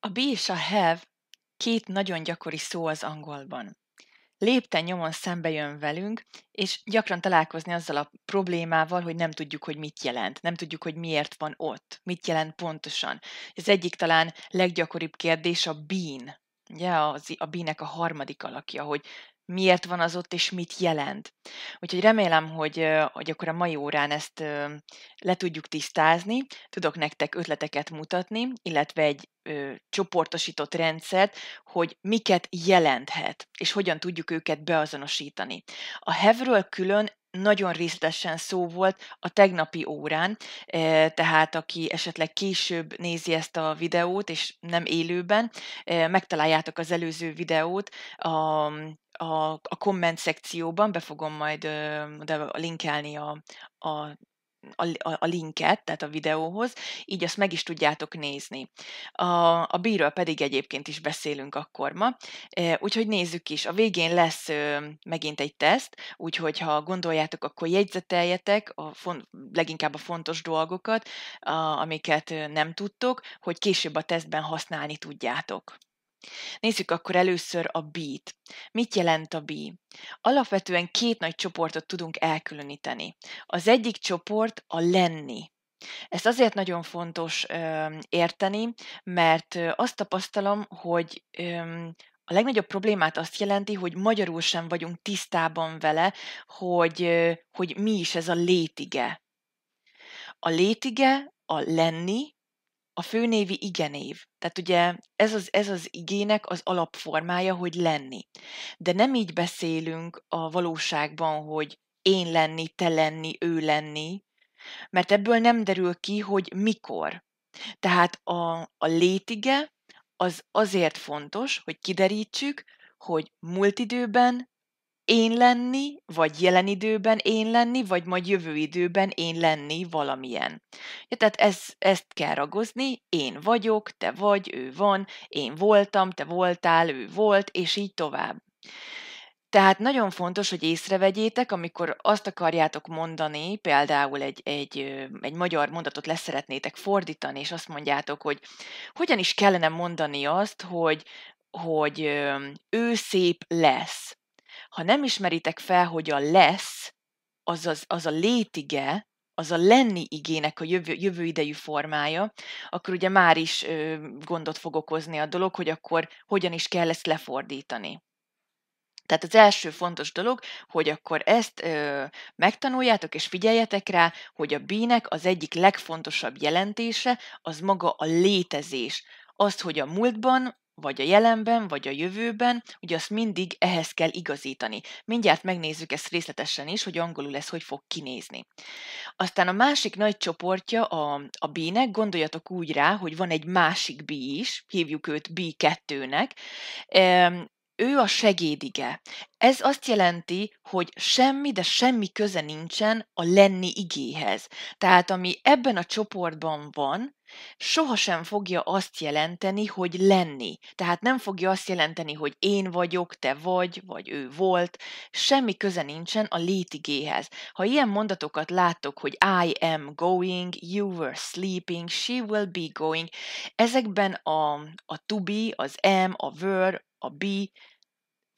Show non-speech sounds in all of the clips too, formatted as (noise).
A be és a have két nagyon gyakori szó az angolban. Lépten nyomon szembe jön velünk, és gyakran találkozni azzal a problémával, hogy nem tudjuk, hogy mit jelent, nem tudjuk, hogy miért van ott, mit jelent pontosan. Ez egyik talán leggyakoribb kérdés a bean, ugye, a a bínek a harmadik alakja, hogy miért van az ott, és mit jelent. Úgyhogy remélem, hogy, hogy akkor a mai órán ezt le tudjuk tisztázni, tudok nektek ötleteket mutatni, illetve egy ö, csoportosított rendszert, hogy miket jelenthet, és hogyan tudjuk őket beazonosítani. A hevről külön nagyon részletesen szó volt a tegnapi órán, e, tehát aki esetleg később nézi ezt a videót, és nem élőben, e, megtaláljátok az előző videót a a, a komment szekcióban, be fogom majd de linkelni a, a a, a linket, tehát a videóhoz, így azt meg is tudjátok nézni. A, a bíről pedig egyébként is beszélünk akkor ma, úgyhogy nézzük is. A végén lesz megint egy teszt, úgyhogy ha gondoljátok, akkor jegyzeteljetek a font, leginkább a fontos dolgokat, a, amiket nem tudtok, hogy később a tesztben használni tudjátok. Nézzük akkor először a B-t. Mit jelent a B? Alapvetően két nagy csoportot tudunk elkülöníteni. Az egyik csoport a lenni. Ezt azért nagyon fontos ö, érteni, mert ö, azt tapasztalom, hogy ö, a legnagyobb problémát azt jelenti, hogy magyarul sem vagyunk tisztában vele, hogy, ö, hogy mi is ez a létige. A létige a lenni, a főnévi igenév. Tehát ugye ez az, ez az igének az alapformája, hogy lenni. De nem így beszélünk a valóságban, hogy én lenni, te lenni, ő lenni, mert ebből nem derül ki, hogy mikor. Tehát a, a létige az azért fontos, hogy kiderítsük, hogy múlt időben, én lenni, vagy jelen időben én lenni, vagy majd jövő időben én lenni valamilyen. Ja, tehát ez, ezt kell ragozni, én vagyok, te vagy, ő van, én voltam, te voltál, ő volt, és így tovább. Tehát nagyon fontos, hogy észrevegyétek, amikor azt akarjátok mondani, például egy, egy, egy magyar mondatot leszeretnétek fordítani, és azt mondjátok, hogy hogyan is kellene mondani azt, hogy, hogy ő szép lesz ha nem ismeritek fel, hogy a lesz, az, az, az a létige, az a lenni igének a jövő, jövő idejű formája, akkor ugye már is ö, gondot fog okozni a dolog, hogy akkor hogyan is kell ezt lefordítani. Tehát az első fontos dolog, hogy akkor ezt ö, megtanuljátok és figyeljetek rá, hogy a bínek az egyik legfontosabb jelentése az maga a létezés. Azt, hogy a múltban vagy a jelenben, vagy a jövőben, ugye azt mindig ehhez kell igazítani. Mindjárt megnézzük ezt részletesen is, hogy angolul ez hogy fog kinézni. Aztán a másik nagy csoportja a, a B-nek, gondoljatok úgy rá, hogy van egy másik B is, hívjuk őt B2-nek, ő a segédige. Ez azt jelenti, hogy semmi, de semmi köze nincsen a lenni igéhez. Tehát ami ebben a csoportban van, sohasem fogja azt jelenteni, hogy lenni. Tehát nem fogja azt jelenteni, hogy én vagyok, te vagy, vagy ő volt. Semmi köze nincsen a létigéhez. Ha ilyen mondatokat láttok, hogy I am going, you were sleeping, she will be going, ezekben a, a to be, az am, a were, a be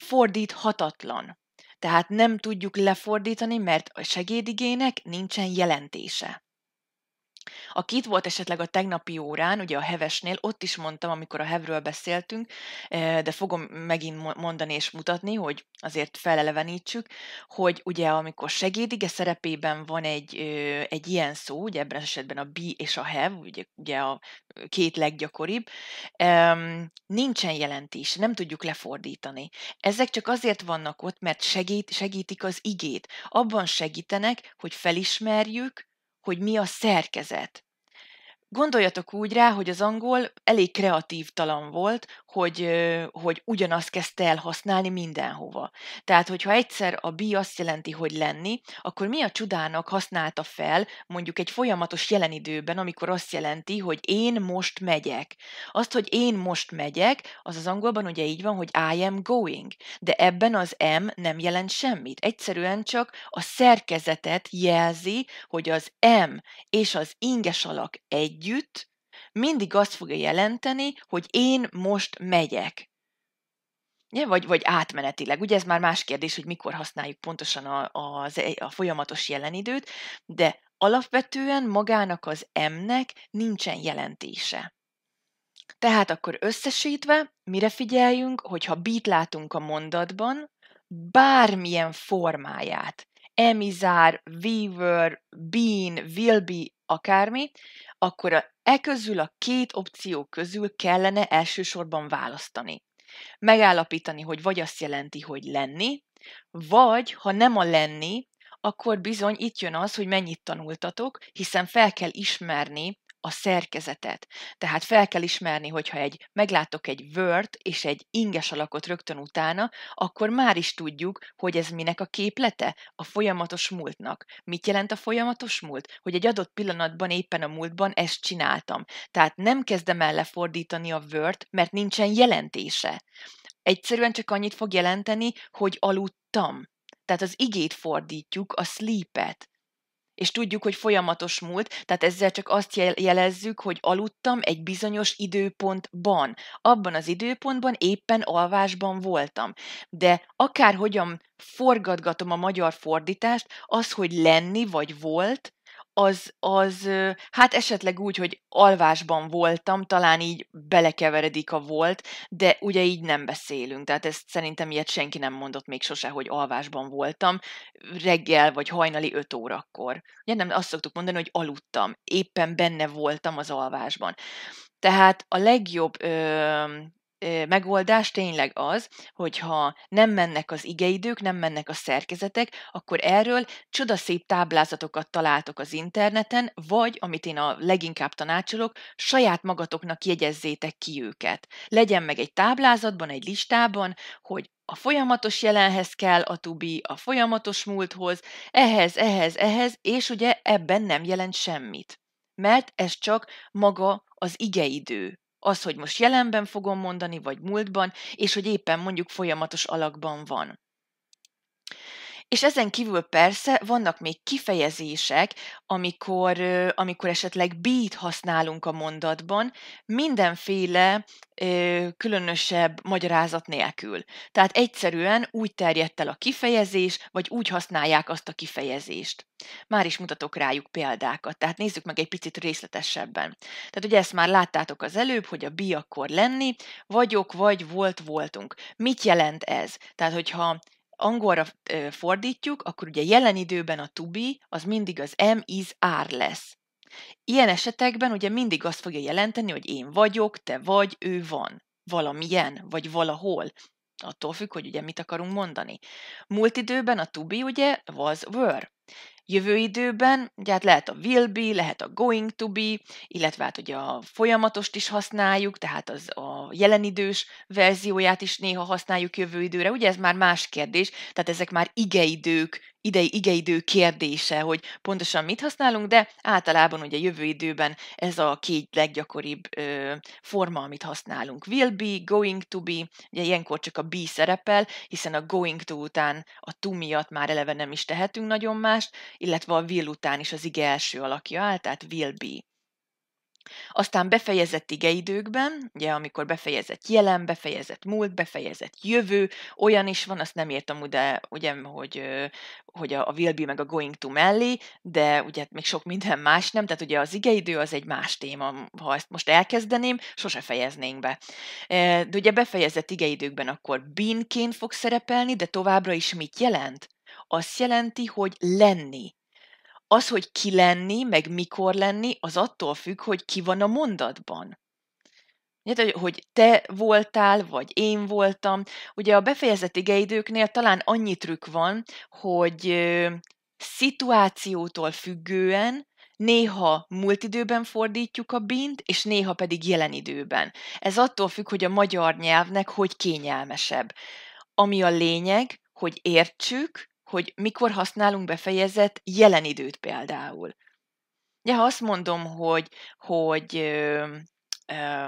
fordíthatatlan. Tehát nem tudjuk lefordítani, mert a segédigének nincsen jelentése. A kit volt esetleg a tegnapi órán, ugye a Hevesnél, ott is mondtam, amikor a Hevről beszéltünk, eh, de fogom megint mondani és mutatni, hogy azért felelevenítsük, hogy ugye amikor segédige szerepében van egy, egy ilyen szó, ugye ebben az esetben a be és a have, ugye, ugye a két leggyakoribb, nincsen jelentés, nem tudjuk lefordítani. Ezek csak azért vannak ott, mert segít, segítik az igét. Abban segítenek, hogy felismerjük, hogy mi a szerkezet, Gondoljatok úgy rá, hogy az angol elég kreatív talan volt, hogy, hogy ugyanazt kezdte el használni mindenhova. Tehát, hogyha egyszer a be azt jelenti, hogy lenni, akkor mi a csodának használta fel mondjuk egy folyamatos jelenidőben, amikor azt jelenti, hogy én most megyek. Azt, hogy én most megyek, az az angolban ugye így van, hogy I am going, de ebben az M nem jelent semmit. Egyszerűen csak a szerkezetet jelzi, hogy az M és az inges alak egy együtt mindig azt fogja jelenteni, hogy én most megyek. Ja, vagy, vagy átmenetileg. Ugye ez már más kérdés, hogy mikor használjuk pontosan a, a, a folyamatos jelenidőt, de alapvetően magának az M-nek nincsen jelentése. Tehát akkor összesítve, mire figyeljünk, hogyha bit látunk a mondatban, bármilyen formáját Emizár, Weaver, Bean, be, akármi, akkor a, e közül a két opció közül kellene elsősorban választani. Megállapítani, hogy vagy azt jelenti, hogy lenni, vagy ha nem a lenni, akkor bizony itt jön az, hogy mennyit tanultatok, hiszen fel kell ismerni a szerkezetet. Tehát fel kell ismerni, hogyha egy, meglátok egy vört és egy inges alakot rögtön utána, akkor már is tudjuk, hogy ez minek a képlete? A folyamatos múltnak. Mit jelent a folyamatos múlt? Hogy egy adott pillanatban, éppen a múltban ezt csináltam. Tehát nem kezdem el lefordítani a vört, mert nincsen jelentése. Egyszerűen csak annyit fog jelenteni, hogy aludtam. Tehát az igét fordítjuk, a sleepet és tudjuk, hogy folyamatos múlt, tehát ezzel csak azt jelezzük, hogy aludtam egy bizonyos időpontban. Abban az időpontban éppen alvásban voltam. De akárhogyan forgatgatom a magyar fordítást, az, hogy lenni vagy volt, az, az hát esetleg úgy, hogy alvásban voltam, talán így belekeveredik a volt, de ugye így nem beszélünk, tehát ezt szerintem ilyet senki nem mondott még sose, hogy alvásban voltam, reggel vagy hajnali 5 órakor. Ugye nem azt szoktuk mondani, hogy aludtam, éppen benne voltam az alvásban. Tehát a legjobb ö, megoldás tényleg az, hogyha nem mennek az igeidők, nem mennek a szerkezetek, akkor erről csodaszép táblázatokat találtok az interneten, vagy, amit én a leginkább tanácsolok, saját magatoknak jegyezzétek ki őket. Legyen meg egy táblázatban, egy listában, hogy a folyamatos jelenhez kell a tubi, a folyamatos múlthoz, ehhez, ehhez, ehhez, és ugye ebben nem jelent semmit. Mert ez csak maga az igeidő, az, hogy most jelenben fogom mondani, vagy múltban, és hogy éppen mondjuk folyamatos alakban van. És ezen kívül persze vannak még kifejezések, amikor, amikor esetleg beat használunk a mondatban, mindenféle különösebb magyarázat nélkül. Tehát egyszerűen úgy terjedt el a kifejezés, vagy úgy használják azt a kifejezést. Már is mutatok rájuk példákat, tehát nézzük meg egy picit részletesebben. Tehát ugye ezt már láttátok az előbb, hogy a bi akkor lenni, vagyok, vagy volt, voltunk. Mit jelent ez? Tehát, hogyha angolra fordítjuk, akkor ugye jelen időben a to be az mindig az am is are lesz. Ilyen esetekben ugye mindig azt fogja jelenteni, hogy én vagyok, te vagy, ő van. Valamilyen, vagy valahol. Attól függ, hogy ugye mit akarunk mondani. Múlt időben a to be ugye was were jövő időben, ugye hát lehet a will be, lehet a going to be, illetve hát ugye a folyamatost is használjuk, tehát az a jelenidős verzióját is néha használjuk jövő időre, ugye ez már más kérdés, tehát ezek már igeidők idei igeidő kérdése, hogy pontosan mit használunk, de általában ugye jövő időben ez a két leggyakoribb ö, forma, amit használunk. Will be, going to be, ugye ilyenkor csak a be szerepel, hiszen a going to után a to miatt már eleve nem is tehetünk nagyon mást, illetve a will után is az ige első alakja áll, tehát will be. Aztán befejezett igeidőkben, ugye amikor befejezett jelen, befejezett múlt, befejezett jövő, olyan is van, azt nem értem, de ugye, hogy, hogy a, a will be meg a going to mellé, de ugye hát még sok minden más nem, tehát ugye az igeidő az egy más téma, ha ezt most elkezdeném, sose fejeznénk be. De ugye befejezett igeidőkben akkor been-ként fog szerepelni, de továbbra is mit jelent? Azt jelenti, hogy lenni az, hogy ki lenni, meg mikor lenni, az attól függ, hogy ki van a mondatban. hogy te voltál, vagy én voltam. Ugye a befejezett igeidőknél talán annyi trükk van, hogy szituációtól függően néha múlt időben fordítjuk a bint, és néha pedig jelen időben. Ez attól függ, hogy a magyar nyelvnek hogy kényelmesebb. Ami a lényeg, hogy értsük, hogy mikor használunk befejezett jelen időt például. Ugye, ha azt mondom, hogy, hogy ö, ö,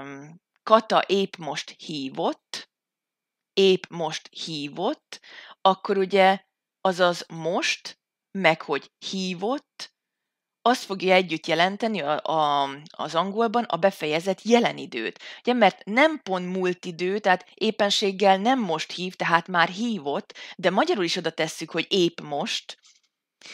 Kata épp most hívott, épp most hívott, akkor ugye az az most, meg hogy hívott, az fogja együtt jelenteni a, a, az angolban a befejezett jelen időt. Ugye, mert nem pont múlt idő, tehát éppenséggel nem most hív, tehát már hívott, de magyarul is oda tesszük, hogy épp most,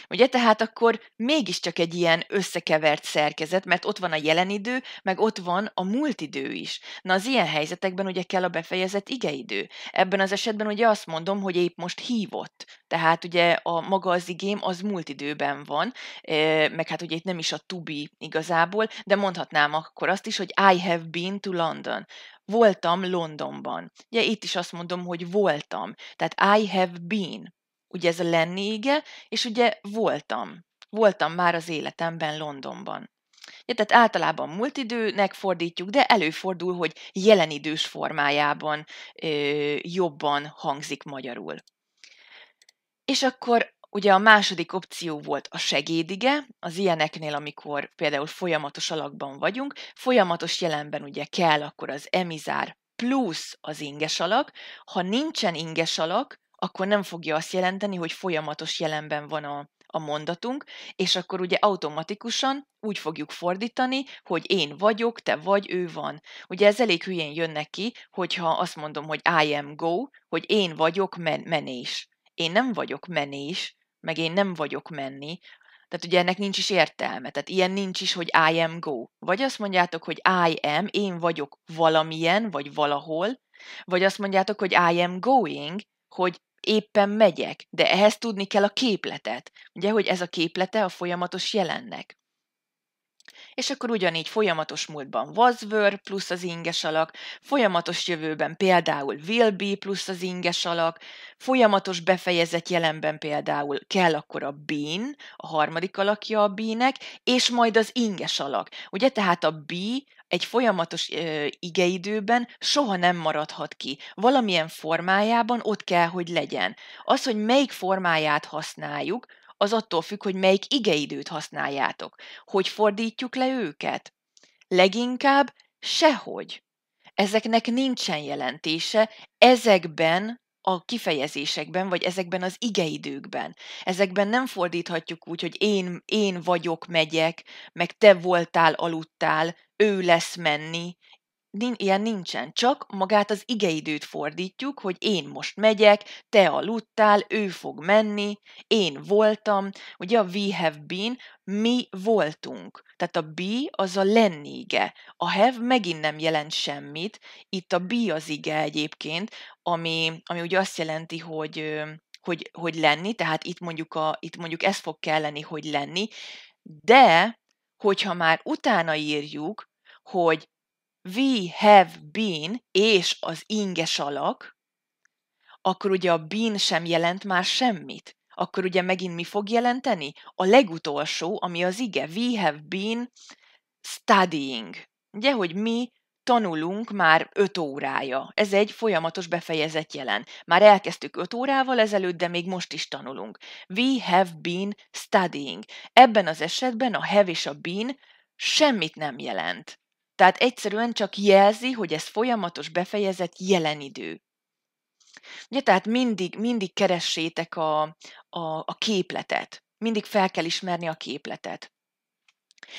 Ugye, tehát akkor mégiscsak egy ilyen összekevert szerkezet, mert ott van a jelen idő, meg ott van a múlt idő is. Na az ilyen helyzetekben ugye kell a befejezett igeidő. Ebben az esetben ugye azt mondom, hogy épp most hívott. Tehát ugye a maga az igém az múlt időben van, meg hát ugye itt nem is a to be igazából, de mondhatnám akkor azt is, hogy I have been to London voltam Londonban. Ugye itt is azt mondom, hogy voltam. Tehát I have been ugye ez a lenni ige, és ugye voltam. Voltam már az életemben Londonban. Ja, tehát általában múltidőnek fordítjuk, de előfordul, hogy jelenidős formájában ö, jobban hangzik magyarul. És akkor ugye a második opció volt a segédige, az ilyeneknél, amikor például folyamatos alakban vagyunk, folyamatos jelenben ugye kell akkor az emizár plusz az inges alak, ha nincsen inges alak, akkor nem fogja azt jelenteni, hogy folyamatos jelenben van a, a mondatunk, és akkor ugye automatikusan úgy fogjuk fordítani, hogy én vagyok, te vagy, ő van. Ugye ez elég hülyén jön neki, hogyha azt mondom, hogy I am go, hogy én vagyok men- menés. Én nem vagyok menés, meg én nem vagyok menni, tehát ugye ennek nincs is értelme. Tehát ilyen nincs is, hogy I am go. Vagy azt mondjátok, hogy I am, én vagyok valamilyen, vagy valahol, vagy azt mondjátok, hogy I am going, hogy éppen megyek, de ehhez tudni kell a képletet, ugye, hogy ez a képlete a folyamatos jelennek. És akkor ugyanígy folyamatos múltban was were plusz az inges alak, folyamatos jövőben például will be plusz az inges alak, folyamatos befejezett jelenben például kell akkor a been, a harmadik alakja a B-nek, és majd az inges alak. Ugye tehát a be egy folyamatos ö, igeidőben soha nem maradhat ki. Valamilyen formájában ott kell, hogy legyen. Az, hogy melyik formáját használjuk, az attól függ, hogy melyik igeidőt használjátok. Hogy fordítjuk le őket? Leginkább sehogy. Ezeknek nincsen jelentése, ezekben a kifejezésekben, vagy ezekben az igeidőkben. Ezekben nem fordíthatjuk úgy, hogy én, én vagyok, megyek, meg te voltál, aludtál, ő lesz menni, ilyen nincsen, csak magát az igeidőt fordítjuk, hogy én most megyek, te aludtál, ő fog menni, én voltam, ugye a we have been, mi voltunk. Tehát a be az a lenni ige. A have megint nem jelent semmit, itt a be az ige egyébként, ami, ami ugye azt jelenti, hogy, hogy, hogy lenni, tehát itt mondjuk, a, itt mondjuk ez fog kelleni, hogy lenni, de hogyha már utána írjuk, hogy we have been és az inges alak, akkor ugye a been sem jelent már semmit. Akkor ugye megint mi fog jelenteni? A legutolsó, ami az ige, we have been studying. Ugye, hogy mi tanulunk már öt órája. Ez egy folyamatos befejezet jelen. Már elkezdtük öt órával ezelőtt, de még most is tanulunk. We have been studying. Ebben az esetben a have és a been semmit nem jelent. Tehát egyszerűen csak jelzi, hogy ez folyamatos befejezett jelen idő. Ugye, tehát mindig, mindig keressétek a, a, a képletet. Mindig fel kell ismerni a képletet.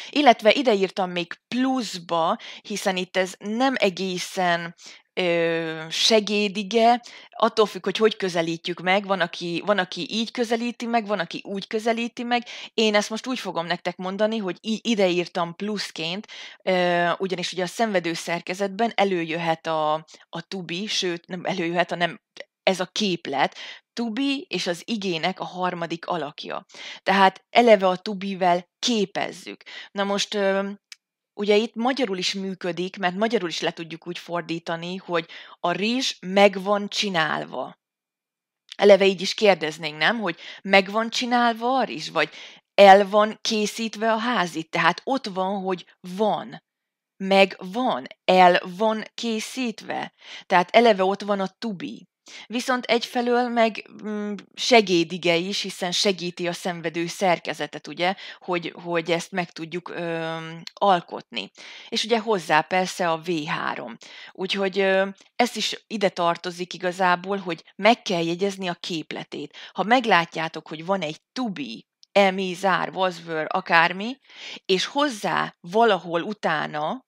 Illetve ide írtam még pluszba, hiszen itt ez nem egészen segédige, attól függ, hogy hogy közelítjük meg, van aki, van, aki így közelíti meg, van, aki úgy közelíti meg. Én ezt most úgy fogom nektek mondani, hogy ide írtam pluszként, ugyanis ugye a szenvedő szerkezetben előjöhet a, a tubi, sőt, nem előjöhet, a nem ez a képlet, Tubi és az igének a harmadik alakja. Tehát eleve a Tubivel képezzük. Na most ugye itt magyarul is működik, mert magyarul is le tudjuk úgy fordítani, hogy a rizs meg van csinálva. Eleve így is kérdeznénk, nem? Hogy meg van csinálva a rizs, vagy el van készítve a házit. Tehát ott van, hogy van. Meg van. El van készítve. Tehát eleve ott van a tubi. Viszont egyfelől meg mm, segédige is, hiszen segíti a szenvedő szerkezetet, ugye, hogy, hogy ezt meg tudjuk ö, alkotni. És ugye hozzá persze a V3. Úgyhogy ö, ez is ide tartozik igazából, hogy meg kell jegyezni a képletét. Ha meglátjátok, hogy van egy tubi, emi, zár, vazvör, akármi, és hozzá valahol utána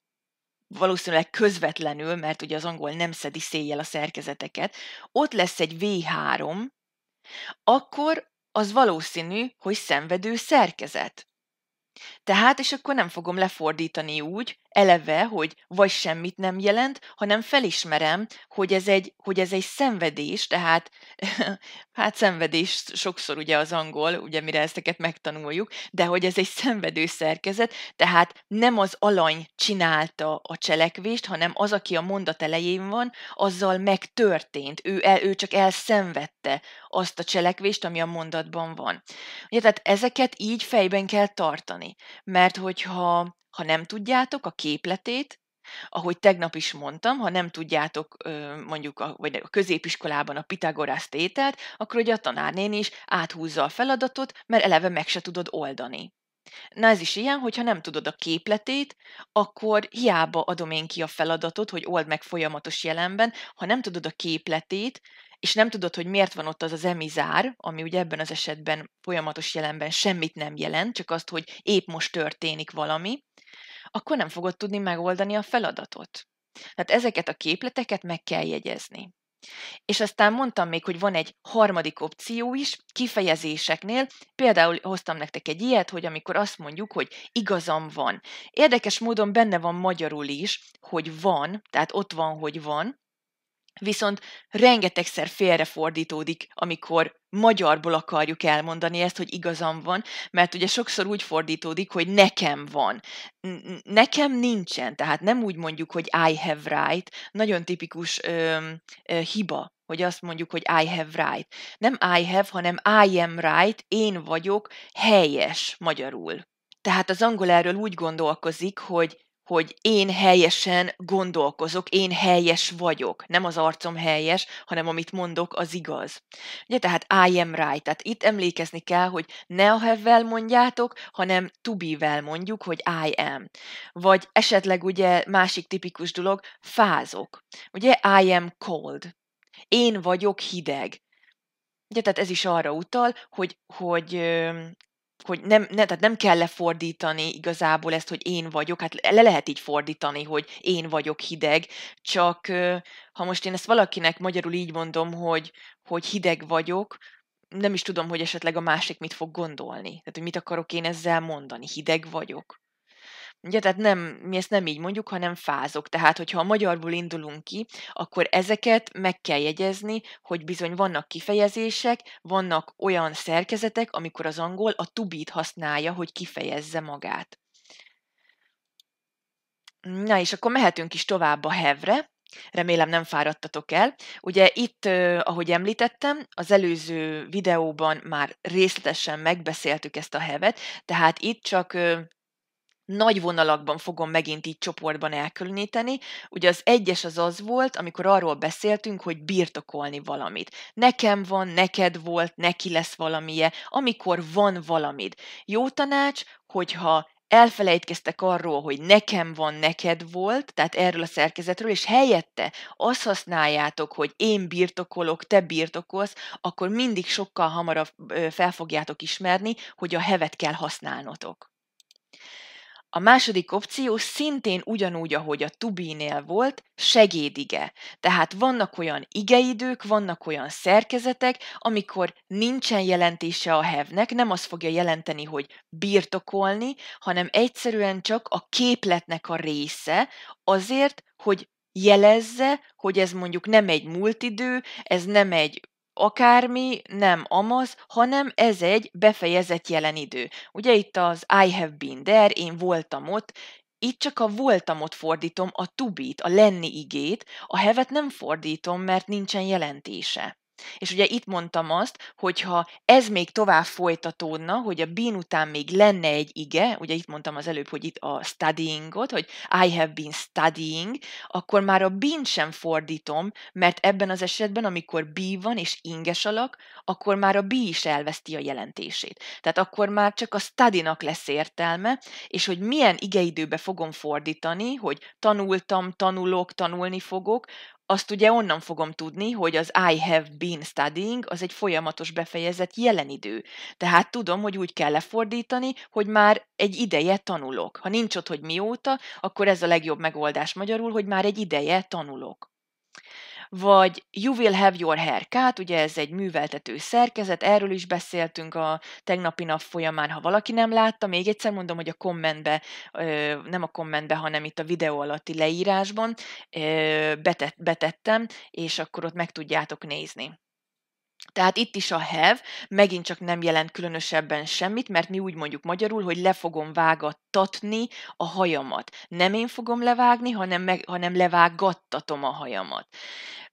valószínűleg közvetlenül, mert ugye az angol nem szedi széjjel a szerkezeteket, ott lesz egy V3, akkor az valószínű, hogy szenvedő szerkezet. Tehát, és akkor nem fogom lefordítani úgy, eleve, hogy vagy semmit nem jelent, hanem felismerem, hogy ez egy, hogy ez egy szenvedés, tehát (laughs) hát szenvedés sokszor ugye az angol, ugye mire ezteket megtanuljuk, de hogy ez egy szenvedő szerkezet, tehát nem az alany csinálta a cselekvést, hanem az, aki a mondat elején van, azzal megtörtént, ő, el, ő csak elszenvedte azt a cselekvést, ami a mondatban van. Ugye, tehát ezeket így fejben kell tartani, mert hogyha ha nem tudjátok a képletét, ahogy tegnap is mondtam, ha nem tudjátok mondjuk a, vagy a középiskolában a Pitagorász tételt, akkor ugye a tanárnén is áthúzza a feladatot, mert eleve meg se tudod oldani. Na ez is ilyen, hogyha nem tudod a képletét, akkor hiába adom én ki a feladatot, hogy old meg folyamatos jelenben, ha nem tudod a képletét, és nem tudod, hogy miért van ott az az emizár, ami ugye ebben az esetben folyamatos jelenben semmit nem jelent, csak azt, hogy épp most történik valami, akkor nem fogod tudni megoldani a feladatot. Tehát ezeket a képleteket meg kell jegyezni. És aztán mondtam még, hogy van egy harmadik opció is, kifejezéseknél. Például hoztam nektek egy ilyet, hogy amikor azt mondjuk, hogy igazam van. Érdekes módon benne van magyarul is, hogy van, tehát ott van, hogy van, viszont rengetegszer félrefordítódik, amikor magyarból akarjuk elmondani ezt, hogy igazam van, mert ugye sokszor úgy fordítódik, hogy nekem van. Nekem nincsen, tehát nem úgy mondjuk, hogy I have right, nagyon tipikus ö, ö, hiba, hogy azt mondjuk, hogy I have right. Nem I have, hanem I am right, én vagyok helyes magyarul. Tehát az angol erről úgy gondolkozik, hogy hogy én helyesen gondolkozok, én helyes vagyok. Nem az arcom helyes, hanem amit mondok, az igaz. Ugye, tehát I am right. Tehát itt emlékezni kell, hogy ne a have-vel mondjátok, hanem to be-vel mondjuk, hogy I am. Vagy esetleg ugye másik tipikus dolog, fázok. Ugye I am cold. Én vagyok hideg. Ugye, tehát ez is arra utal, hogy, hogy hogy nem, ne, tehát nem kell lefordítani igazából ezt, hogy én vagyok, hát le lehet így fordítani, hogy én vagyok hideg, csak ha most én ezt valakinek magyarul így mondom, hogy, hogy hideg vagyok, nem is tudom, hogy esetleg a másik mit fog gondolni. Tehát, hogy mit akarok én ezzel mondani, hideg vagyok. Ugye, tehát nem, mi ezt nem így mondjuk, hanem fázok. Tehát, hogyha a magyarból indulunk ki, akkor ezeket meg kell jegyezni, hogy bizony vannak kifejezések, vannak olyan szerkezetek, amikor az angol a tubit használja, hogy kifejezze magát. Na, és akkor mehetünk is tovább a hevre. Remélem nem fáradtatok el. Ugye itt, ahogy említettem, az előző videóban már részletesen megbeszéltük ezt a hevet, tehát itt csak nagy vonalakban fogom megint így csoportban elkülöníteni. Ugye az egyes az az volt, amikor arról beszéltünk, hogy birtokolni valamit. Nekem van, neked volt, neki lesz valamije, amikor van valamid. Jó tanács, hogyha elfelejtkeztek arról, hogy nekem van, neked volt, tehát erről a szerkezetről, és helyette azt használjátok, hogy én birtokolok, te birtokolsz, akkor mindig sokkal hamarabb fel fogjátok ismerni, hogy a hevet kell használnotok. A második opció szintén ugyanúgy, ahogy a tubinél volt, segédige. Tehát vannak olyan igeidők, vannak olyan szerkezetek, amikor nincsen jelentése a hevnek, nem azt fogja jelenteni, hogy birtokolni, hanem egyszerűen csak a képletnek a része, azért, hogy jelezze, hogy ez mondjuk nem egy múltidő, ez nem egy akármi, nem amaz, hanem ez egy befejezett jelen idő. Ugye itt az I have been there, én voltam ott, itt csak a voltamot fordítom, a tubit, a lenni igét, a hevet nem fordítom, mert nincsen jelentése. És ugye itt mondtam azt, hogyha ez még tovább folytatódna, hogy a bin után még lenne egy ige, ugye itt mondtam az előbb, hogy itt a studyingot, hogy I have been studying, akkor már a bin sem fordítom, mert ebben az esetben, amikor be van és inges alak, akkor már a be is elveszti a jelentését. Tehát akkor már csak a studynak lesz értelme, és hogy milyen igeidőbe fogom fordítani, hogy tanultam, tanulok, tanulni fogok, azt ugye onnan fogom tudni, hogy az I have been studying az egy folyamatos befejezett jelen idő. Tehát tudom, hogy úgy kell lefordítani, hogy már egy ideje tanulok. Ha nincs ott, hogy mióta, akkor ez a legjobb megoldás magyarul, hogy már egy ideje tanulok vagy You Will Have Your Hair Cut, ugye ez egy műveltető szerkezet, erről is beszéltünk a tegnapi nap folyamán, ha valaki nem látta, még egyszer mondom, hogy a kommentbe, nem a kommentbe, hanem itt a videó alatti leírásban betett, betettem, és akkor ott meg tudjátok nézni. Tehát itt is a have megint csak nem jelent különösebben semmit, mert mi úgy mondjuk magyarul, hogy le fogom vágattatni a hajamat. Nem én fogom levágni, hanem, meg, hanem levágattatom a hajamat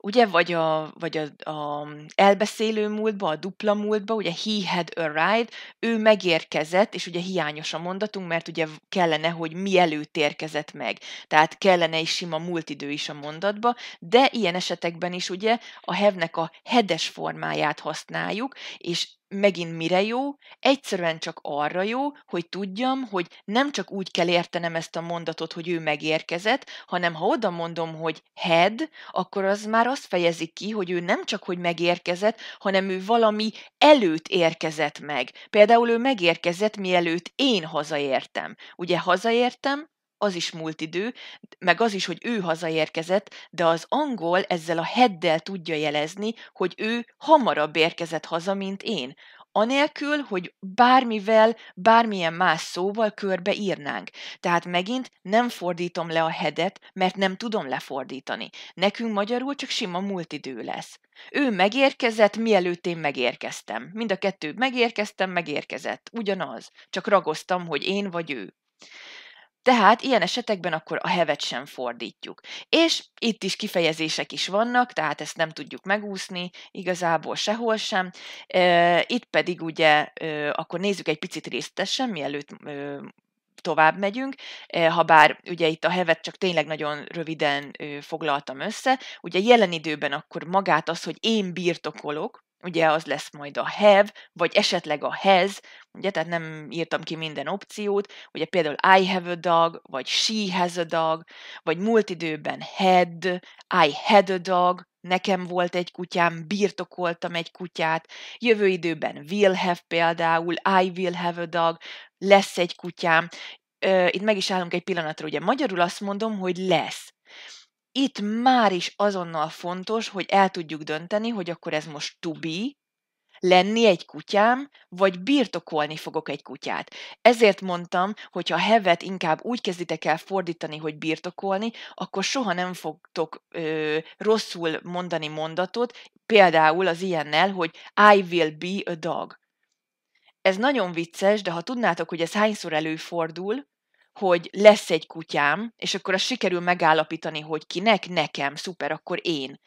ugye, vagy a, vagy a, a elbeszélő múltba, a dupla múltba, ugye he had arrived, ő megérkezett, és ugye hiányos a mondatunk, mert ugye kellene, hogy mielőtt érkezett meg. Tehát kellene is sima múltidő is a mondatba, de ilyen esetekben is ugye a hevnek a hedes formáját használjuk, és megint mire jó, egyszerűen csak arra jó, hogy tudjam, hogy nem csak úgy kell értenem ezt a mondatot, hogy ő megérkezett, hanem ha oda mondom, hogy head, akkor az már azt fejezi ki, hogy ő nem csak, hogy megérkezett, hanem ő valami előtt érkezett meg. Például ő megérkezett, mielőtt én hazaértem. Ugye hazaértem, az is múlt idő, meg az is, hogy ő hazaérkezett, de az angol ezzel a heddel tudja jelezni, hogy ő hamarabb érkezett haza, mint én anélkül, hogy bármivel, bármilyen más szóval körbe írnánk. Tehát megint nem fordítom le a headet, mert nem tudom lefordítani. Nekünk magyarul csak sima múltidő lesz. Ő megérkezett, mielőtt én megérkeztem. Mind a kettő megérkeztem, megérkezett. Ugyanaz. Csak ragoztam, hogy én vagy ő. Tehát ilyen esetekben akkor a hevet sem fordítjuk. És itt is kifejezések is vannak, tehát ezt nem tudjuk megúszni igazából sehol sem. Itt pedig ugye, akkor nézzük egy picit részletesen, mielőtt tovább megyünk, ha bár ugye itt a hevet csak tényleg nagyon röviden foglaltam össze, ugye jelen időben akkor magát az, hogy én birtokolok, ugye az lesz majd a have, vagy esetleg a has, ugye, tehát nem írtam ki minden opciót, ugye például I have a dog, vagy she has a dog, vagy múlt időben had, I had a dog, nekem volt egy kutyám, birtokoltam egy kutyát, jövő időben will have például, I will have a dog, lesz egy kutyám, itt meg is állunk egy pillanatra, ugye magyarul azt mondom, hogy lesz itt már is azonnal fontos, hogy el tudjuk dönteni, hogy akkor ez most be, lenni egy kutyám, vagy birtokolni fogok egy kutyát. Ezért mondtam, hogy ha hevet inkább úgy kezditek el fordítani, hogy birtokolni, akkor soha nem fogtok ö, rosszul mondani mondatot, például az ilyennel, hogy I will be a dog. Ez nagyon vicces, de ha tudnátok, hogy ez hányszor előfordul, hogy lesz egy kutyám, és akkor azt sikerül megállapítani, hogy kinek, nekem, szuper, akkor én.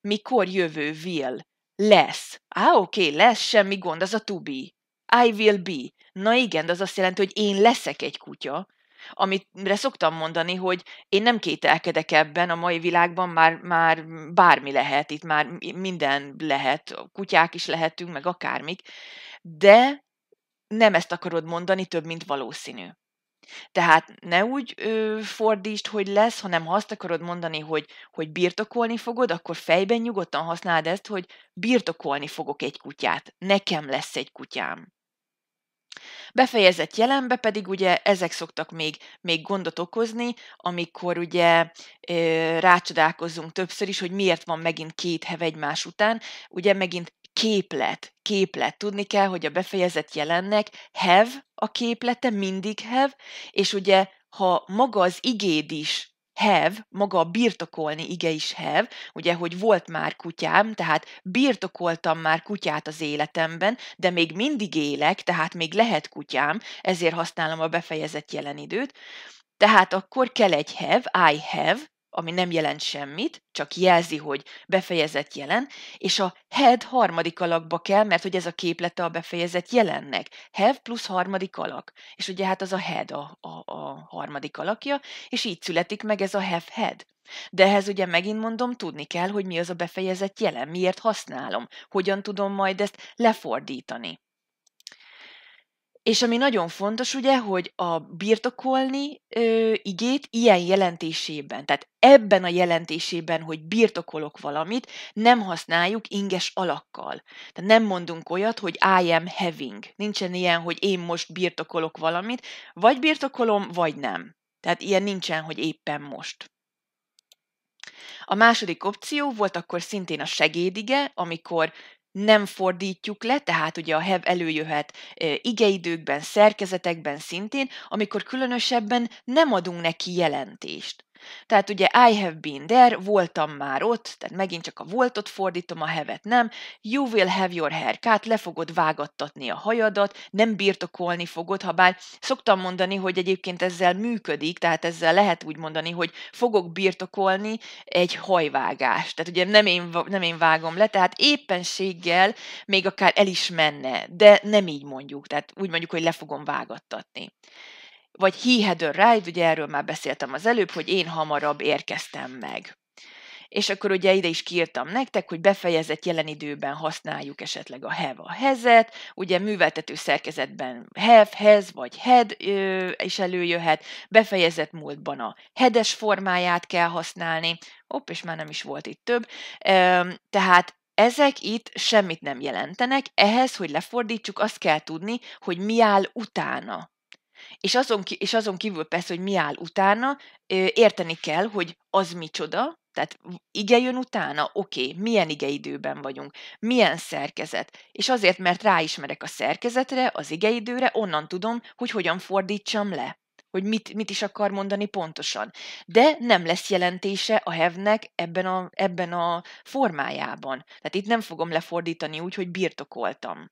Mikor jövő will, lesz. Á, oké, okay, lesz, semmi gond, az a to be. I will be. Na igen, de az azt jelenti, hogy én leszek egy kutya, amire szoktam mondani, hogy én nem kételkedek ebben, a mai világban már, már bármi lehet, itt már minden lehet, kutyák is lehetünk, meg akármik, de nem ezt akarod mondani több, mint valószínű. Tehát ne úgy ö, fordítsd, hogy lesz, hanem ha azt akarod mondani, hogy, hogy birtokolni fogod, akkor fejben nyugodtan használd ezt, hogy birtokolni fogok egy kutyát, nekem lesz egy kutyám. Befejezett jelenbe pedig ugye ezek szoktak még, még gondot okozni, amikor ugye rácsodálkozunk többször is, hogy miért van megint két hev egymás után. Ugye megint képlet, képlet. Tudni kell, hogy a befejezett jelennek have a képlete, mindig have, és ugye, ha maga az igéd is have, maga a birtokolni ige is have, ugye, hogy volt már kutyám, tehát birtokoltam már kutyát az életemben, de még mindig élek, tehát még lehet kutyám, ezért használom a befejezett jelenidőt. Tehát akkor kell egy have, I have, ami nem jelent semmit, csak jelzi, hogy befejezett jelen, és a had harmadik alakba kell, mert hogy ez a képlete a befejezett jelennek. Have plusz harmadik alak. És ugye hát az a head a, a, a harmadik alakja, és így születik meg ez a have head. De ehhez ugye megint mondom, tudni kell, hogy mi az a befejezett jelen, miért használom, hogyan tudom majd ezt lefordítani. És ami nagyon fontos, ugye, hogy a birtokolni ö, igét ilyen jelentésében, tehát ebben a jelentésében, hogy birtokolok valamit, nem használjuk inges alakkal. Tehát nem mondunk olyat, hogy I am having. Nincsen ilyen, hogy én most birtokolok valamit, vagy birtokolom, vagy nem. Tehát ilyen nincsen, hogy éppen most. A második opció volt akkor szintén a segédige, amikor nem fordítjuk le, tehát ugye a hev előjöhet igeidőkben, szerkezetekben szintén, amikor különösebben nem adunk neki jelentést. Tehát ugye I have been there, voltam már ott, tehát megint csak a voltot fordítom, a hevet nem. You will have your cut, le fogod vágattatni a hajadat, nem birtokolni fogod, ha bár szoktam mondani, hogy egyébként ezzel működik, tehát ezzel lehet úgy mondani, hogy fogok birtokolni egy hajvágást. Tehát ugye nem én, nem én vágom le, tehát éppenséggel még akár el is menne, de nem így mondjuk, tehát úgy mondjuk, hogy le fogom vágattatni vagy he had arrived, ugye erről már beszéltem az előbb, hogy én hamarabb érkeztem meg. És akkor ugye ide is kiírtam nektek, hogy befejezett jelen időben használjuk esetleg a have a hezet, ugye műveltető szerkezetben have, hez vagy had ö, is előjöhet, befejezett múltban a hedes formáját kell használni, hopp, és már nem is volt itt több, ö, tehát ezek itt semmit nem jelentenek, ehhez, hogy lefordítsuk, azt kell tudni, hogy mi áll utána és azon, ki, és azon kívül persze, hogy mi áll utána, érteni kell, hogy az micsoda, tehát ige jön utána, oké, okay, milyen időben vagyunk, milyen szerkezet. És azért, mert ráismerek a szerkezetre, az időre, onnan tudom, hogy hogyan fordítsam le hogy mit, mit is akar mondani pontosan. De nem lesz jelentése a hevnek ebben a, ebben a formájában. Tehát itt nem fogom lefordítani úgy, hogy birtokoltam.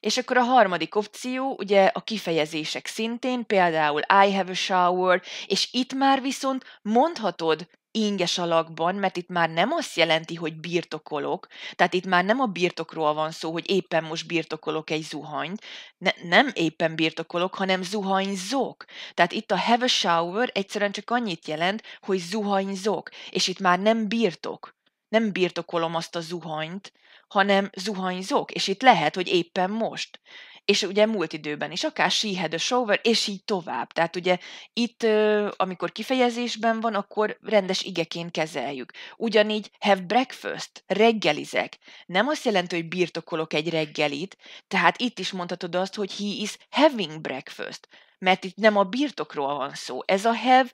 És akkor a harmadik opció, ugye a kifejezések szintén, például I have a shower, és itt már viszont mondhatod inges alakban, mert itt már nem azt jelenti, hogy birtokolok, tehát itt már nem a birtokról van szó, hogy éppen most birtokolok egy zuhanyt, ne, nem éppen birtokolok, hanem zuhanyzok. Tehát itt a have a shower egyszerűen csak annyit jelent, hogy zuhanyzok, és itt már nem birtok. Nem birtokolom azt a zuhanyt, hanem zuhanyzók, és itt lehet, hogy éppen most. És ugye múlt időben is, akár she had a shower, és így tovább. Tehát ugye itt, amikor kifejezésben van, akkor rendes igeként kezeljük. Ugyanígy have breakfast, reggelizek. Nem azt jelenti, hogy birtokolok egy reggelit, tehát itt is mondhatod azt, hogy he is having breakfast, mert itt nem a birtokról van szó. Ez a have,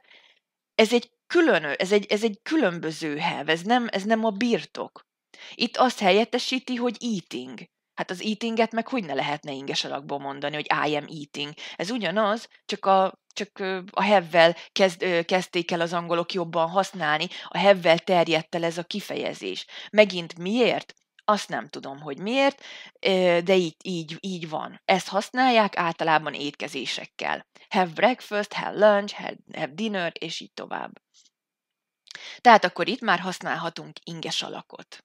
ez egy külön, ez egy, ez egy különböző have, ez nem, ez nem a birtok. Itt azt helyettesíti, hogy eating. Hát az eatinget meg hogy ne lehetne inges alakból mondani, hogy I am eating. Ez ugyanaz, csak a csak a hevvel kezd, kezdték el az angolok jobban használni, a hevvel terjedt el ez a kifejezés. Megint miért? Azt nem tudom, hogy miért, de így, így, így van. Ezt használják általában étkezésekkel. Have breakfast, have lunch, have, have dinner, és így tovább. Tehát akkor itt már használhatunk inges alakot.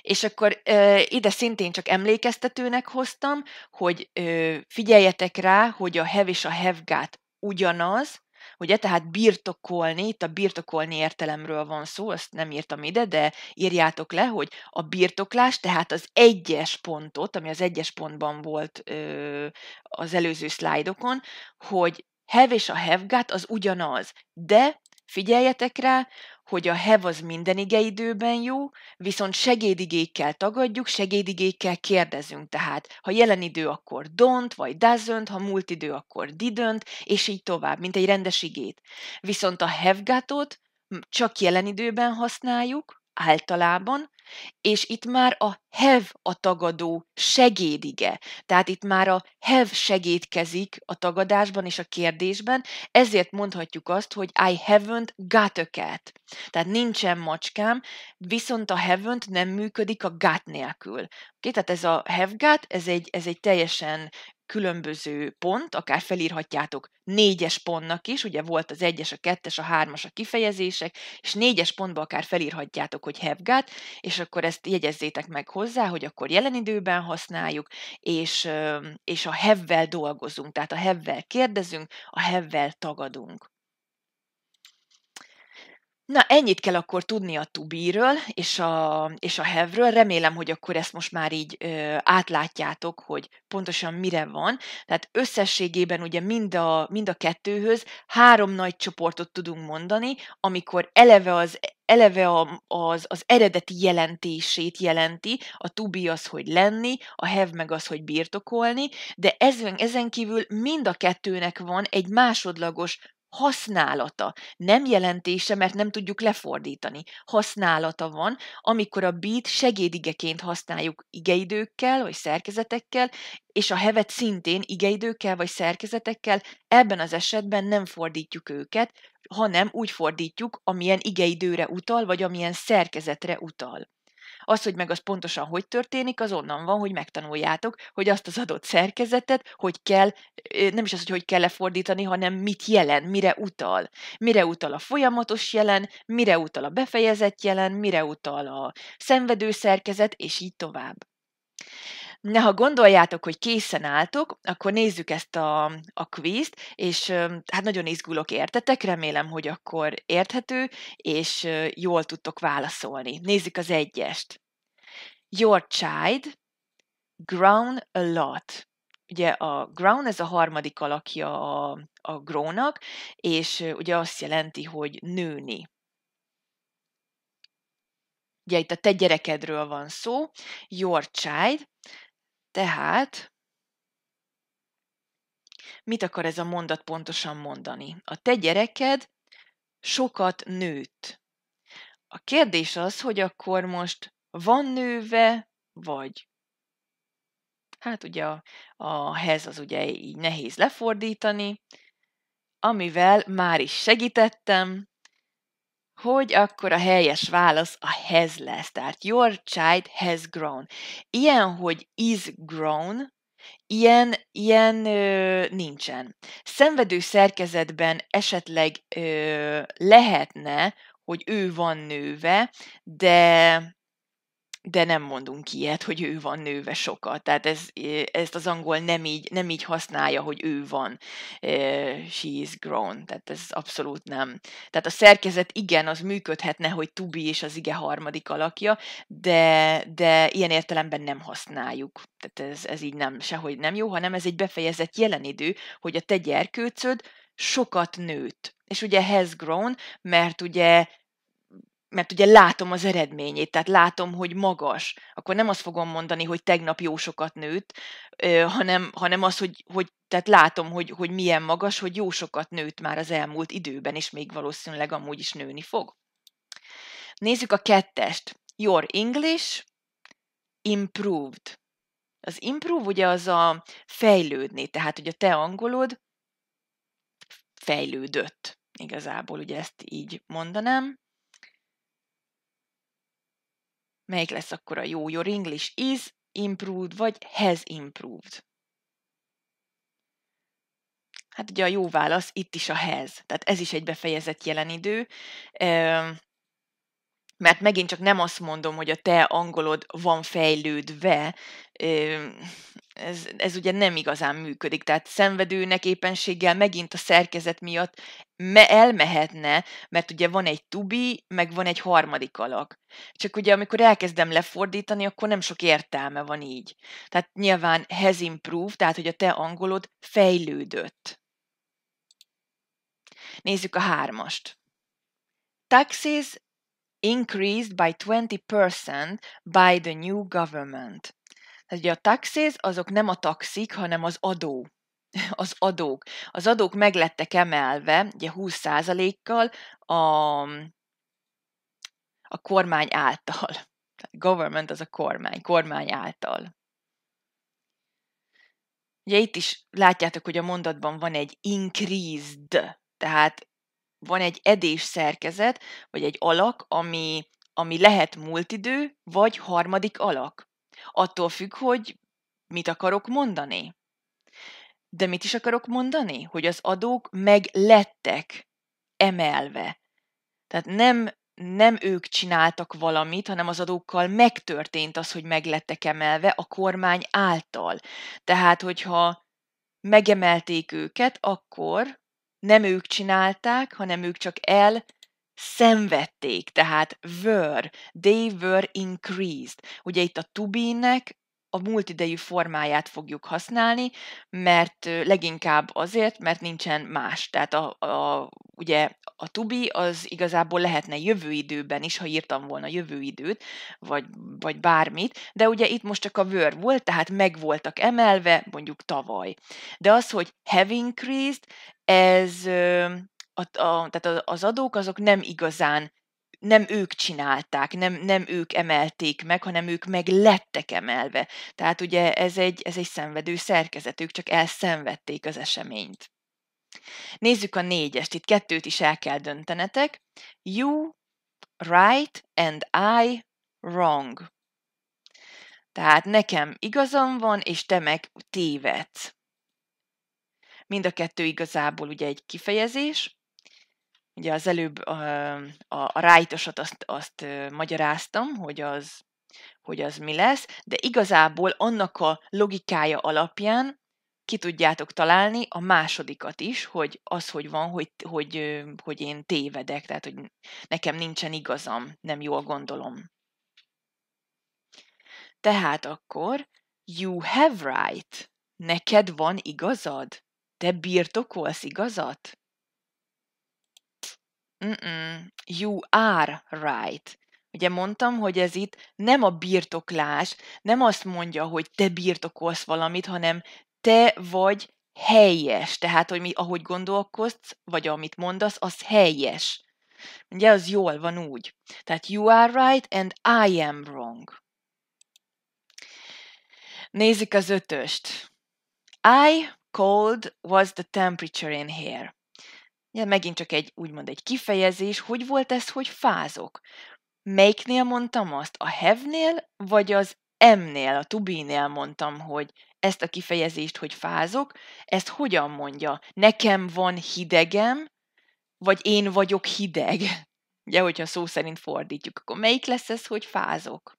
És akkor ö, ide szintén csak emlékeztetőnek hoztam, hogy ö, figyeljetek rá, hogy a hev és a hevgát ugyanaz, ugye, tehát birtokolni, itt a birtokolni értelemről van szó, azt nem írtam ide, de írjátok le, hogy a birtoklás, tehát az egyes pontot, ami az egyes pontban volt ö, az előző szlájdokon, hogy hev és a hevgát az ugyanaz, de figyeljetek rá, hogy a hev az minden időben jó, viszont segédigékkel tagadjuk, segédigékkel kérdezünk. Tehát, ha jelen idő, akkor don't, vagy doesn't, ha múlt idő, akkor didn't, és így tovább, mint egy rendes igét. Viszont a have got-ot csak jelen időben használjuk, általában, és itt már a hev a tagadó segédige. Tehát itt már a have segédkezik a tagadásban és a kérdésben, ezért mondhatjuk azt, hogy I haven't got a cat. Tehát nincsen macskám, viszont a haven't nem működik a got nélkül. Okay? Tehát ez a have got, ez egy, ez egy teljesen különböző pont, akár felírhatjátok négyes pontnak is, ugye volt az egyes, a kettes, a hármas, a kifejezések, és négyes pontba akár felírhatjátok, hogy have got, és akkor ezt jegyezzétek meg hozzá, hogy akkor jelen időben használjuk, és, és a have dolgozunk, tehát a have kérdezünk, a have tagadunk. Na, ennyit kell akkor tudni a Tubiről és a, és a Hevről. Remélem, hogy akkor ezt most már így ö, átlátjátok, hogy pontosan mire van. Tehát összességében ugye mind a, mind a kettőhöz három nagy csoportot tudunk mondani, amikor eleve az eleve a, az, az eredeti jelentését jelenti, a tubi az, hogy lenni, a hev meg az, hogy birtokolni, de ezen, ezen kívül mind a kettőnek van egy másodlagos használata, nem jelentése, mert nem tudjuk lefordítani. Használata van, amikor a beat segédigeként használjuk igeidőkkel vagy szerkezetekkel, és a hevet szintén igeidőkkel vagy szerkezetekkel, ebben az esetben nem fordítjuk őket, hanem úgy fordítjuk, amilyen igeidőre utal, vagy amilyen szerkezetre utal. Az, hogy meg az pontosan hogy történik, az onnan van, hogy megtanuljátok, hogy azt az adott szerkezetet, hogy kell, nem is az, hogy hogy kell lefordítani, hanem mit jelen, mire utal. Mire utal a folyamatos jelen, mire utal a befejezett jelen, mire utal a szenvedő szerkezet, és így tovább. Na, ha gondoljátok, hogy készen álltok, akkor nézzük ezt a, a quizt, és hát nagyon izgulok értetek, remélem, hogy akkor érthető, és jól tudtok válaszolni. Nézzük az egyest. Your child grown a lot. Ugye a grown ez a harmadik alakja a, a grónak, és ugye azt jelenti, hogy nőni ugye itt a te gyerekedről van szó, your child, tehát mit akar ez a mondat pontosan mondani? A te gyereked sokat nőtt. A kérdés az, hogy akkor most van nőve, vagy hát ugye a, a hez az ugye így nehéz lefordítani, amivel már is segítettem, hogy akkor a helyes válasz a has lesz, tehát your child has grown. Ilyen, hogy is grown, ilyen, ilyen ö, nincsen. Szenvedő szerkezetben esetleg ö, lehetne, hogy ő van nőve, de de nem mondunk ilyet, hogy ő van nőve sokat. Tehát ez, ezt az angol nem így, nem így használja, hogy ő van, she is grown. Tehát ez abszolút nem. Tehát a szerkezet igen, az működhetne, hogy Tubi és az ige harmadik alakja, de, de ilyen értelemben nem használjuk. Tehát ez, ez így nem, sehogy nem jó, hanem ez egy befejezett jelenidő, hogy a te gyerkőcöd sokat nőtt. És ugye has grown, mert ugye mert ugye látom az eredményét, tehát látom, hogy magas, akkor nem azt fogom mondani, hogy tegnap jó sokat nőtt, hanem, hanem az, hogy, hogy tehát látom, hogy, hogy milyen magas, hogy jó sokat nőtt már az elmúlt időben, és még valószínűleg amúgy is nőni fog. Nézzük a kettest. Your English improved. Az improve ugye az a fejlődni, tehát hogy a te angolod fejlődött. Igazából ugye ezt így mondanám melyik lesz akkor a jó? Your English is improved, vagy has improved? Hát ugye a jó válasz itt is a has, tehát ez is egy befejezett jelenidő mert megint csak nem azt mondom, hogy a te angolod van fejlődve, ez, ez ugye nem igazán működik. Tehát szenvedőnek éppenséggel megint a szerkezet miatt me elmehetne, mert ugye van egy tubi, meg van egy harmadik alak. Csak ugye amikor elkezdem lefordítani, akkor nem sok értelme van így. Tehát nyilván has improved, tehát hogy a te angolod fejlődött. Nézzük a hármast. Taxis increased by 20% by the new government. Tehát ugye a taxes azok nem a taxik, hanem az adó. (laughs) Az adók. Az adók meglettek emelve, ugye 20%-kal a, a kormány által. Government az a kormány, kormány által. Ugye itt is látjátok, hogy a mondatban van egy increased, tehát van egy edés szerkezet, vagy egy alak, ami, ami lehet múltidő, vagy harmadik alak. Attól függ, hogy mit akarok mondani. De mit is akarok mondani? Hogy az adók meg lettek emelve. Tehát nem, nem ők csináltak valamit, hanem az adókkal megtörtént az, hogy meglettek emelve a kormány által. Tehát, hogyha megemelték őket, akkor nem ők csinálták, hanem ők csak el szenvedték, tehát were, they were increased. Ugye itt a to be-nek a múltidejű formáját fogjuk használni, mert leginkább azért, mert nincsen más. Tehát a, a, ugye a be az igazából lehetne jövő időben is, ha írtam volna jövő időt, vagy, vagy bármit, de ugye itt most csak a were volt, tehát meg voltak emelve, mondjuk tavaly. De az, hogy have increased, ez a, a, tehát az adók azok nem igazán nem ők csinálták, nem, nem ők emelték meg, hanem ők meg lettek emelve. Tehát ugye ez egy, ez egy szenvedő szerkezet, ők csak elszenvedték az eseményt. Nézzük a négyest, itt kettőt is el kell döntenetek. You, right, and I, wrong. Tehát nekem igazam van, és te meg tévedsz. Mind a kettő igazából ugye egy kifejezés. Ugye az előbb a, a, a rájtosat azt, azt magyaráztam, hogy az, hogy az mi lesz, de igazából annak a logikája alapján ki tudjátok találni a másodikat is, hogy az, hogy van, hogy, hogy, hogy én tévedek, tehát hogy nekem nincsen igazam, nem jól gondolom. Tehát akkor you have right. Neked van igazad? Te birtokolsz igazat? Mm-mm. You are right. Ugye mondtam, hogy ez itt nem a birtoklás, nem azt mondja, hogy te birtokolsz valamit, hanem te vagy helyes. Tehát, hogy mi, ahogy gondolkodsz, vagy amit mondasz, az helyes. Ugye az jól van úgy. Tehát you are right and I am wrong. Nézzük az ötöst. I cold was the temperature in here. Ja, megint csak egy, úgymond egy kifejezés, hogy volt ez, hogy fázok? Melyiknél mondtam azt? A have-nél, vagy az M-nél, a to be-nél mondtam, hogy ezt a kifejezést, hogy fázok, ezt hogyan mondja? Nekem van hidegem, vagy én vagyok hideg? (laughs) Ugye, hogyha szó szerint fordítjuk, akkor melyik lesz ez, hogy fázok?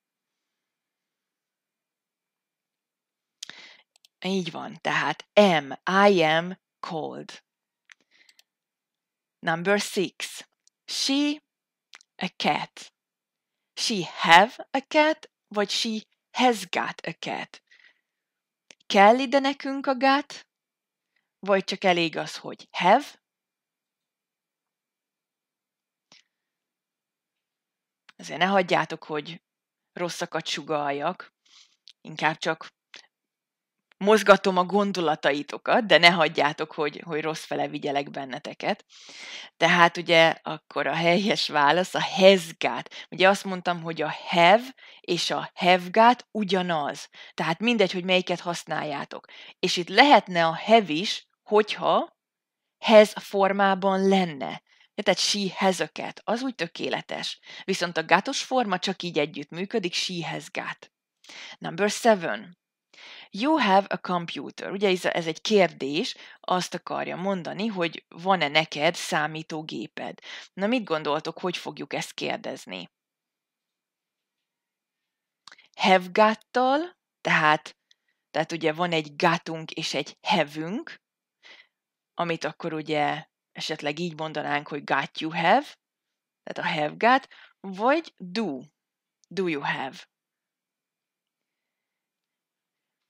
Így van, tehát am, I am cold. Number six. She a cat. She have a cat, vagy she has got a cat. Kell ide nekünk a got, vagy csak elég az, hogy have? Azért ne hagyjátok, hogy rosszakat sugaljak, inkább csak mozgatom a gondolataitokat, de ne hagyjátok, hogy, hogy rossz fele vigyelek benneteket. Tehát ugye akkor a helyes válasz a hezgát. Ugye azt mondtam, hogy a have és a hevgát ugyanaz. Tehát mindegy, hogy melyiket használjátok. És itt lehetne a have is, hogyha hez formában lenne. Tehát she has a cat, az úgy tökéletes. Viszont a gátos forma csak így együtt működik, she has got. Number seven. You have a computer. Ugye ez, ez egy kérdés, azt akarja mondani, hogy van-e neked számítógéped. Na mit gondoltok, hogy fogjuk ezt kérdezni? Have got-tal, tehát, tehát ugye van egy gátunk és egy hevünk, amit akkor ugye esetleg így mondanánk, hogy got you have, tehát a have got, vagy do, do you have.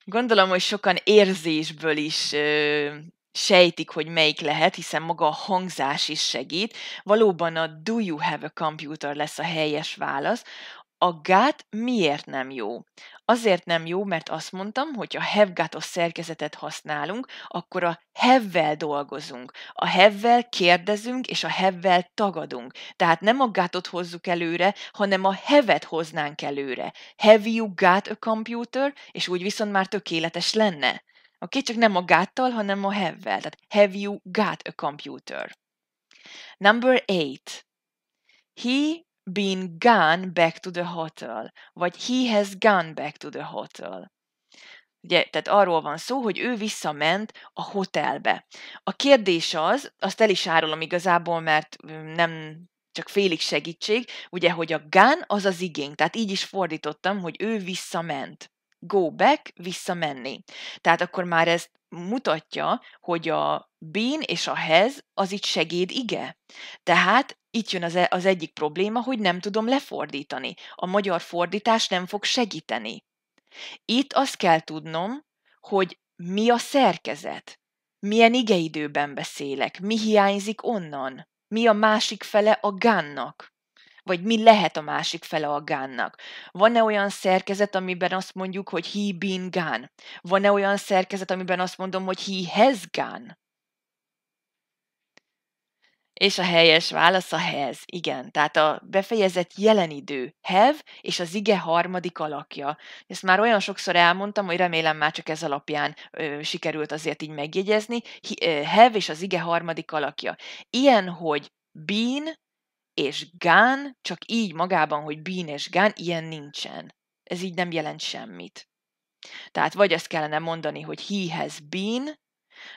Gondolom, hogy sokan érzésből is ö, sejtik, hogy melyik lehet, hiszen maga a hangzás is segít. Valóban a Do you have a computer lesz a helyes válasz, a gát miért nem jó? Azért nem jó, mert azt mondtam, hogy ha hevgátos szerkezetet használunk, akkor a hevvel dolgozunk. A hevvel kérdezünk, és a hevvel tagadunk. Tehát nem a gátot hozzuk előre, hanem a hevet hoznánk előre. Have you got a computer? És úgy viszont már tökéletes lenne. Oké, okay? csak nem a gáttal, hanem a hevvel. Tehát have you got a computer? Number eight. He been gone back to the hotel, vagy he has gone back to the hotel. Ugye, tehát arról van szó, hogy ő visszament a hotelbe. A kérdés az, azt el is árulom igazából, mert nem csak félig segítség, ugye, hogy a gone az az igény, tehát így is fordítottam, hogy ő visszament go back, visszamenni. Tehát akkor már ezt mutatja, hogy a bén és a hez az itt segéd ige. Tehát itt jön az, e, az egyik probléma, hogy nem tudom lefordítani. A magyar fordítás nem fog segíteni. Itt azt kell tudnom, hogy mi a szerkezet, milyen igeidőben beszélek, mi hiányzik onnan, mi a másik fele a gánnak vagy mi lehet a másik fele a gánnak? Van-e olyan szerkezet, amiben azt mondjuk, hogy he been gone? Van-e olyan szerkezet, amiben azt mondom, hogy he has gone? És a helyes válasz a has, igen. Tehát a befejezett jelen idő, have, és az ige harmadik alakja. Ezt már olyan sokszor elmondtam, hogy remélem már csak ez alapján ö, sikerült azért így megjegyezni. He, ö, have és az ige harmadik alakja. Ilyen, hogy been, és gán, csak így magában, hogy bín és gán, ilyen nincsen. Ez így nem jelent semmit. Tehát vagy azt kellene mondani, hogy he has been,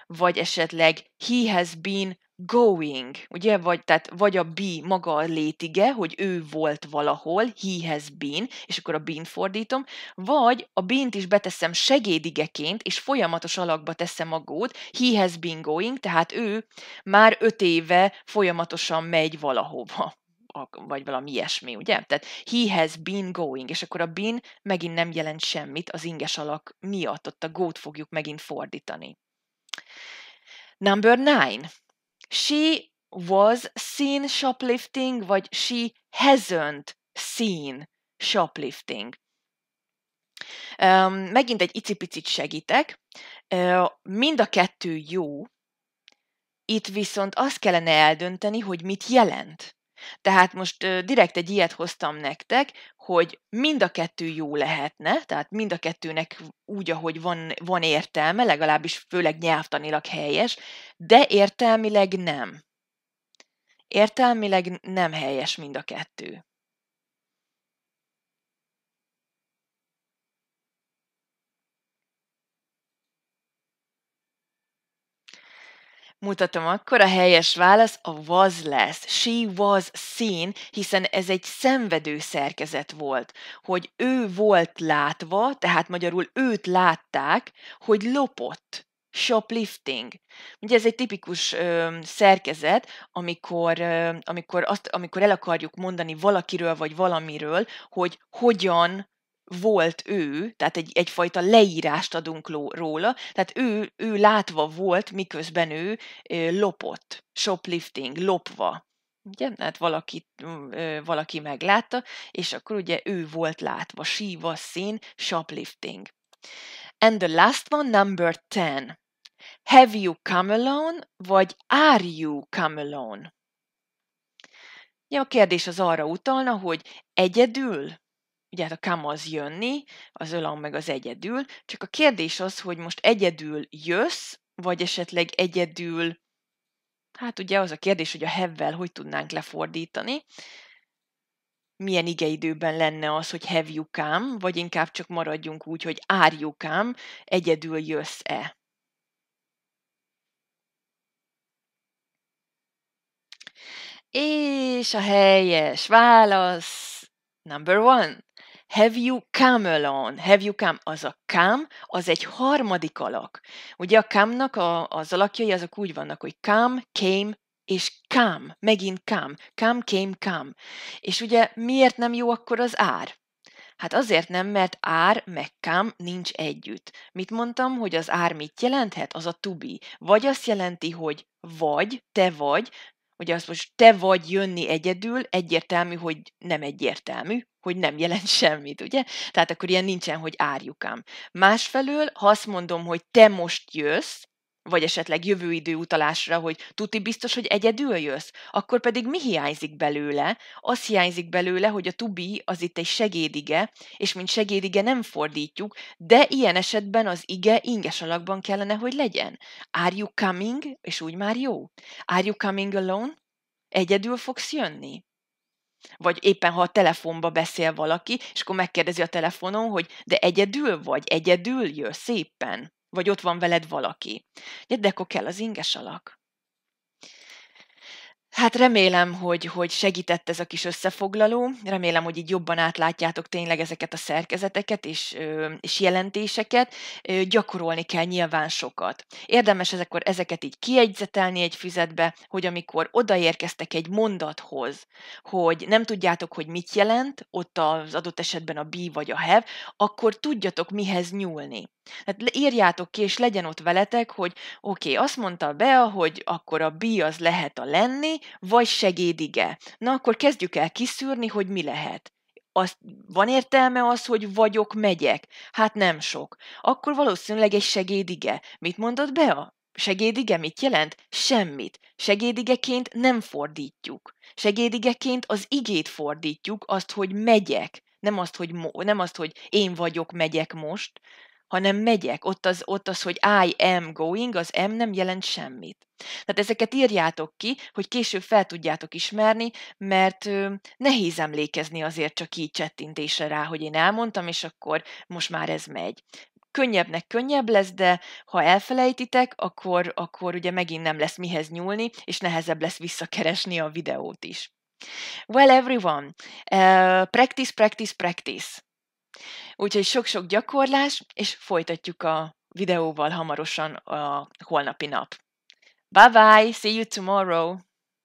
vagy esetleg he has been going, ugye, vagy, tehát vagy a be maga a létige, hogy ő volt valahol, he has been, és akkor a been fordítom, vagy a been is beteszem segédigeként, és folyamatos alakba teszem a gót, he has been going, tehát ő már öt éve folyamatosan megy valahova vagy valami ilyesmi, ugye? Tehát he has been going, és akkor a been megint nem jelent semmit az inges alak miatt, ott a gót fogjuk megint fordítani. Number nine she was seen shoplifting, vagy she hasn't seen shoplifting. Um, megint egy icipicit segítek. Uh, mind a kettő jó, itt viszont azt kellene eldönteni, hogy mit jelent. Tehát most direkt egy ilyet hoztam nektek, hogy mind a kettő jó lehetne, tehát mind a kettőnek úgy, ahogy van, van értelme, legalábbis főleg nyelvtanilag helyes, de értelmileg nem. Értelmileg nem helyes mind a kettő. mutatom akkor, a helyes válasz a was lesz. She was seen, hiszen ez egy szenvedő szerkezet volt, hogy ő volt látva, tehát magyarul őt látták, hogy lopott. Shoplifting. Ugye ez egy tipikus ö, szerkezet, amikor, ö, amikor, azt, amikor el akarjuk mondani valakiről vagy valamiről, hogy hogyan volt ő, tehát egy, egyfajta leírást adunk róla, tehát ő, ő látva volt, miközben ő lopott, shoplifting, lopva. Ugye? Hát valaki, mm, valaki meglátta, és akkor ugye ő volt látva, síva szín, shoplifting. And the last one, number 10. Have you come alone, vagy are you come alone? Ja, a kérdés az arra utalna, hogy egyedül ugye hát a kam az jönni, az ölang meg az egyedül, csak a kérdés az, hogy most egyedül jössz, vagy esetleg egyedül, hát ugye az a kérdés, hogy a hevvel hogy tudnánk lefordítani, milyen igeidőben lenne az, hogy have you come, vagy inkább csak maradjunk úgy, hogy are you come, egyedül jössz-e. És a helyes válasz number one have you come alone, have you come, az a come, az egy harmadik alak. Ugye a come-nak a, az alakjai azok úgy vannak, hogy come, came, és come, megint come, come, came, come. És ugye miért nem jó akkor az ár? Hát azért nem, mert ár meg come nincs együtt. Mit mondtam, hogy az ár mit jelenthet? Az a to be. Vagy azt jelenti, hogy vagy, te vagy, hogy az most te vagy jönni egyedül, egyértelmű, hogy nem egyértelmű, hogy nem jelent (laughs) semmit, ugye? Tehát akkor ilyen nincsen, hogy árjukám. Másfelől, ha azt mondom, hogy te most jössz, vagy esetleg jövő idő utalásra, hogy tuti biztos, hogy egyedül jössz, akkor pedig mi hiányzik belőle? Az hiányzik belőle, hogy a tubi az itt egy segédige, és mint segédige nem fordítjuk, de ilyen esetben az ige inges alakban kellene, hogy legyen. Are you coming? És úgy már jó. Are you coming alone? Egyedül fogsz jönni? Vagy éppen, ha a telefonba beszél valaki, és akkor megkérdezi a telefonon, hogy de egyedül vagy, egyedül jössz éppen vagy ott van veled valaki. De akkor kell az inges alak. Hát remélem, hogy, hogy segített ez a kis összefoglaló, remélem, hogy így jobban átlátjátok tényleg ezeket a szerkezeteket és, és jelentéseket, gyakorolni kell nyilván sokat. Érdemes ezekkor ezeket így kiegyzetelni egy füzetbe, hogy amikor odaérkeztek egy mondathoz, hogy nem tudjátok, hogy mit jelent, ott az adott esetben a B vagy a have, akkor tudjatok mihez nyúlni. Hát írjátok ki, és legyen ott veletek, hogy oké, okay, azt mondta a Bea, hogy akkor a bi az lehet a lenni, vagy segédige. Na akkor kezdjük el kiszűrni, hogy mi lehet Azt, van értelme az, hogy vagyok, megyek? Hát nem sok. Akkor valószínűleg egy segédige. Mit mondott Bea? Segédige mit jelent? Semmit. Segédigeként nem fordítjuk. Segédigeként az igét fordítjuk, azt, hogy megyek. Nem azt, hogy, mo- nem azt, hogy én vagyok, megyek most, hanem megyek. Ott az, ott az, hogy I am going, az M nem jelent semmit. Tehát ezeket írjátok ki, hogy később fel tudjátok ismerni, mert ö, nehéz emlékezni azért csak így csettintése rá, hogy én elmondtam, és akkor most már ez megy könnyebbnek könnyebb lesz, de ha elfelejtitek, akkor, akkor ugye megint nem lesz mihez nyúlni, és nehezebb lesz visszakeresni a videót is. Well, everyone, uh, practice, practice, practice. Úgyhogy sok-sok gyakorlás, és folytatjuk a videóval hamarosan a holnapi nap. Bye-bye, see you tomorrow!